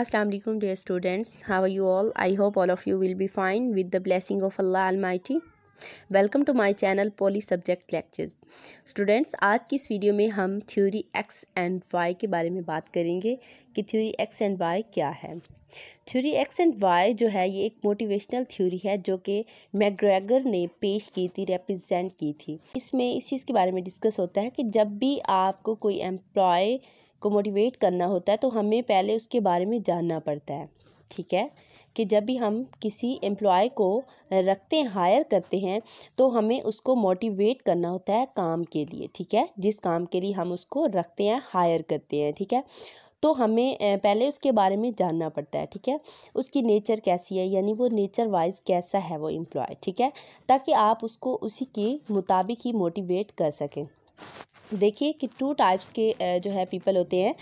अस्सलाम वालेकुम dear students how are you all i hope all of you will be fine with the blessing of allah almighty welcome to my channel poly subject lectures students आज की इस video में हम theory X and Y के बारे में बात करेंगे कि थ्योरी एक्स एंड वाई क्या है थ्योरी एक्स एंड वाई जो है ये एक मोटिवेशनल थ्योरी है जो कि मैग्रेगर ने पेश की थी रिप्रेजेंट की थी इसमें इस चीज़ के बारे में डिस्कस होता है कि जब भी आपको कोई एम्प्लॉय को मोटिवेट करना होता है तो हमें पहले उसके बारे में जानना पड़ता है ठीक है कि जब भी हम किसी एम्प्लॉय को रखते हैं हायर करते हैं तो हमें उसको मोटिवेट करना होता है काम के लिए ठीक है जिस काम के लिए हम उसको रखते हैं हायर करते हैं ठीक है तो हमें पहले उसके बारे में जानना पड़ता है ठीक है उसकी नेचर कैसी है यानी वो नेचर वाइज कैसा है वो एम्प्लॉय ठीक है ताकि आप उसको उसी के मुताबिक ही मोटिवेट कर सकें देखिए कि टू टाइप्स के जो है पीपल होते हैं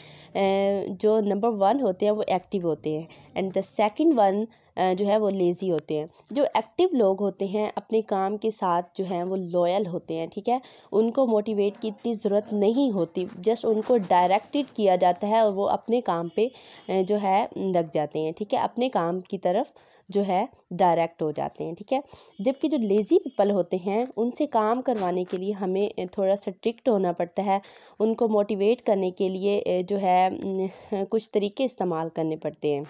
जो नंबर वन होते हैं वो एक्टिव होते हैं एंड द सेकंड वन जो है वो लेज़ी होते हैं जो एक्टिव लोग होते हैं अपने काम के साथ जो हैं वो लॉयल होते हैं ठीक है उनको मोटिवेट की इतनी ज़रूरत नहीं होती जस्ट उनको डायरेक्टेड किया जाता है और वो अपने काम पे जो है लग जाते हैं ठीक है अपने काम की तरफ जो है डायरेक्ट हो जाते हैं ठीक है जबकि जो लेज़ी पीपल होते हैं उनसे काम करवाने के लिए हमें थोड़ा ट्रिक्ट होना पड़ता है उनको मोटिवेट करने के लिए जो है कुछ तरीके इस्तेमाल करने पड़ते हैं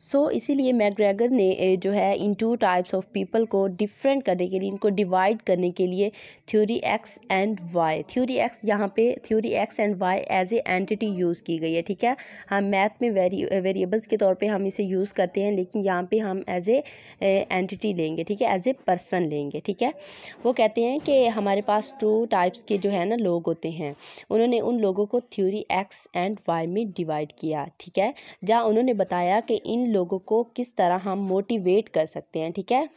सो so, इसीलिए मैग्रेगर ने जो है in two types of people को डिफरेंट करने के लिए इनको डिवाइड करने के लिए theory X and Y theory X यहाँ पे theory X and Y as a entity use की गई है ठीक है हम मैथ में वेरी वेरिएबल्स के तौर पे हम इसे यूज़ करते हैं लेकिन यहाँ पे हम एज ए एंटिटी लेंगे ठीक है एज ए पर्सन लेंगे ठीक है वो कहते हैं कि हमारे पास टू टाइप्स के जो है ना लोग होते हैं उन्होंने उन लोगों को थ्योरी एक्स एंड वाई में डिवाइड किया ठीक है जहाँ उन्होंने बताया कि इन लोगों को किस तरह हम मोटिवेट कर सकते हैं ठीक है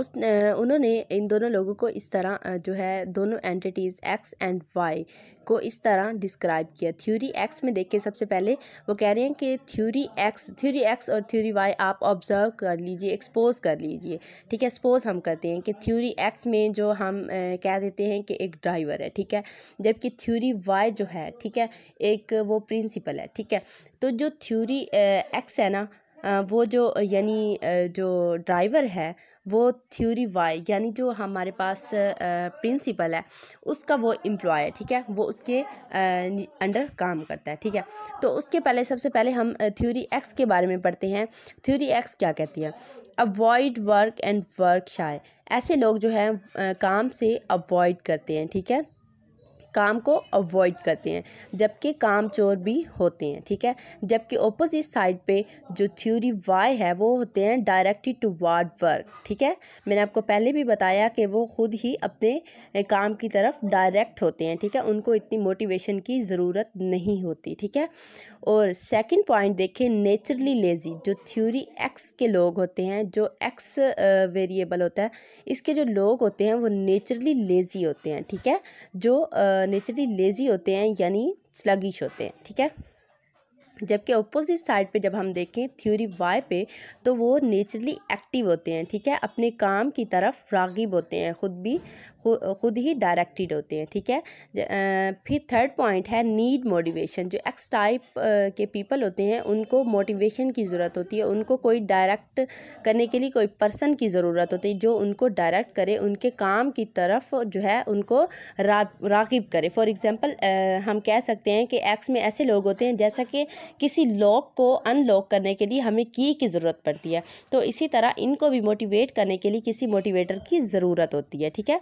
उस उन्होंने इन दोनों लोगों को इस तरह जो है दोनों एंटिटीज़ एक्स एंड वाई को इस तरह डिस्क्राइब किया थ्योरी एक्स में देख के सबसे पहले वो कह रहे हैं कि थ्योरी एक्स थ्योरी एक्स और थ्योरी वाई आप ऑब्ज़र्व कर लीजिए एक्सपोज कर लीजिए ठीक है एक्सपोज हम करते हैं कि थ्योरी एक्स में जो हम कह देते हैं कि एक ड्राइवर है ठीक है जबकि थ्योरी वाई जो है ठीक है एक वो प्रिंसिपल है ठीक है तो जो थ्योरी एक्स है ना वो जो यानी जो ड्राइवर है वो थ्योरी वाई यानी जो हमारे पास प्रिंसिपल है उसका वो एम्प्लॉय है ठीक है वो उसके अंडर काम करता है ठीक है तो उसके पहले सबसे पहले हम थ्योरी एक्स के बारे में पढ़ते हैं थ्योरी एक्स क्या कहती है avoid work and work shy ऐसे लोग जो है काम से अवॉइड करते हैं ठीक है काम को अवॉइड करते हैं जबकि काम चोर भी होते हैं ठीक है जबकि ओपोजिट साइड पे जो थ्योरी वाई है वो होते हैं डायरेक्टली टू वार्ड वर्क ठीक है मैंने आपको पहले भी बताया कि वो खुद ही अपने काम की तरफ डायरेक्ट होते हैं ठीक है उनको इतनी मोटिवेशन की ज़रूरत नहीं होती ठीक है और सेकेंड पॉइंट देखें नेचुरली लेज़ी जो थ्योरी एक्स के लोग होते हैं जो एक्स वेरिएबल होता है इसके जो लोग होते हैं वो नेचुरली लेज़ी होते हैं ठीक है जो आ, नेचुरली लेज़ी होते हैं यानी स्लगिश होते हैं ठीक है जबकि अपोजिट साइड पे जब हम देखें थ्योरी वाई पे तो वो नेचुरली एक्टिव होते हैं ठीक है अपने काम की तरफ रागिब होते हैं खुद भी खुद ही डायरेक्टेड होते हैं ठीक है फिर थर्ड पॉइंट है नीड मोटिवेशन जो एक्स टाइप के पीपल होते हैं उनको मोटिवेशन की ज़रूरत होती है उनको कोई डायरेक्ट करने के लिए कोई पर्सन की ज़रूरत होती है जो उनको डायरेक्ट करे उनके काम की तरफ जो है उनको रागिब करे फॉर एग्ज़ाम्पल हम कह सकते हैं कि एक्स में ऐसे लोग होते हैं जैसा कि किसी लॉक को अनलॉक करने के लिए हमें की की ज़रूरत पड़ती है तो इसी तरह इनको भी मोटिवेट करने के लिए किसी मोटिवेटर की ज़रूरत होती है ठीक है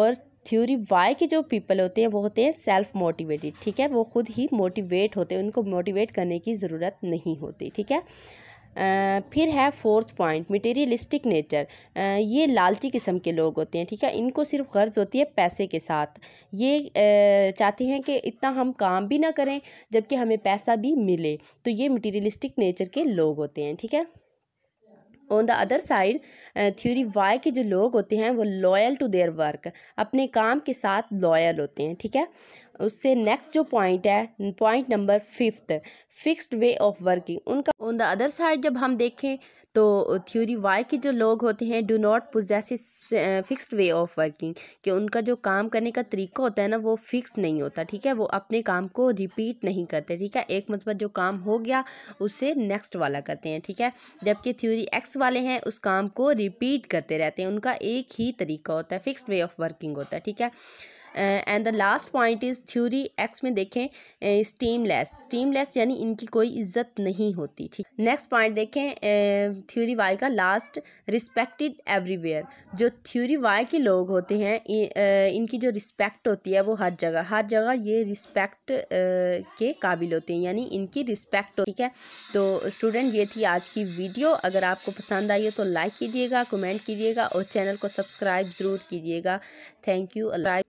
और थ्योरी वाई के जो पीपल होते हैं वो होते हैं सेल्फ मोटिवेटेड ठीक है वो खुद ही मोटिवेट होते हैं उनको मोटिवेट करने की ज़रूरत नहीं होती ठीक है फिर है फोर्थ पॉइंट मटेरियलिस्टिक नेचर ये लालची किस्म के लोग होते हैं ठीक है इनको सिर्फ गर्ज होती है पैसे के साथ ये चाहते हैं कि इतना हम काम भी ना करें जबकि हमें पैसा भी मिले तो ये मटेरियलिस्टिक नेचर के लोग होते हैं ठीक है on the other side theory Y के जो लोग होते हैं वो लॉयल टू देयर वर्क अपने काम के साथ लॉयल होते हैं ठीक है उससे नेक्स्ट जो पॉइंट है point number fifth fixed way of working उनका ऑन द अदर साइड जब हम देखें तो थ्योरी वाई के जो लोग होते हैं do not possess fixed way of working कि उनका जो काम करने का तरीका होता है ना वो फिक्स नहीं होता ठीक है वो अपने काम को रिपीट नहीं करते ठीक है एक मतलब जो काम हो गया उसे नेक्स्ट वाला करते हैं ठीक है जबकि थ्योरी एक्स वाले हैं उस काम को रिपीट करते रहते हैं उनका एक ही तरीका होता है फिक्स्ड वे ऑफ वर्किंग होता है ठीक है and the last point is theory X में देखें स्टीमलेस स्टीमलेस यानी इनकी कोई इज्जत नहीं होती ठीक नेक्स्ट पॉइंट देखें थ्योरी वाई का लास्ट रिस्पेक्टेड एवरीवेयर जो थ्योरी वाई के लोग होते हैं इनकी जो रिस्पेक्ट होती है वो हर जगह हर जगह ये रिस्पेक्ट के काबिल होते हैं यानी इनकी रिस्पेक्ट ठीक है तो स्टूडेंट ये थी आज की वीडियो अगर आपको पसंद आई हो तो लाइक कीजिएगा कमेंट कीजिएगा और चैनल को सब्सक्राइब ज़रूर कीजिएगा थैंक यू अल्लाह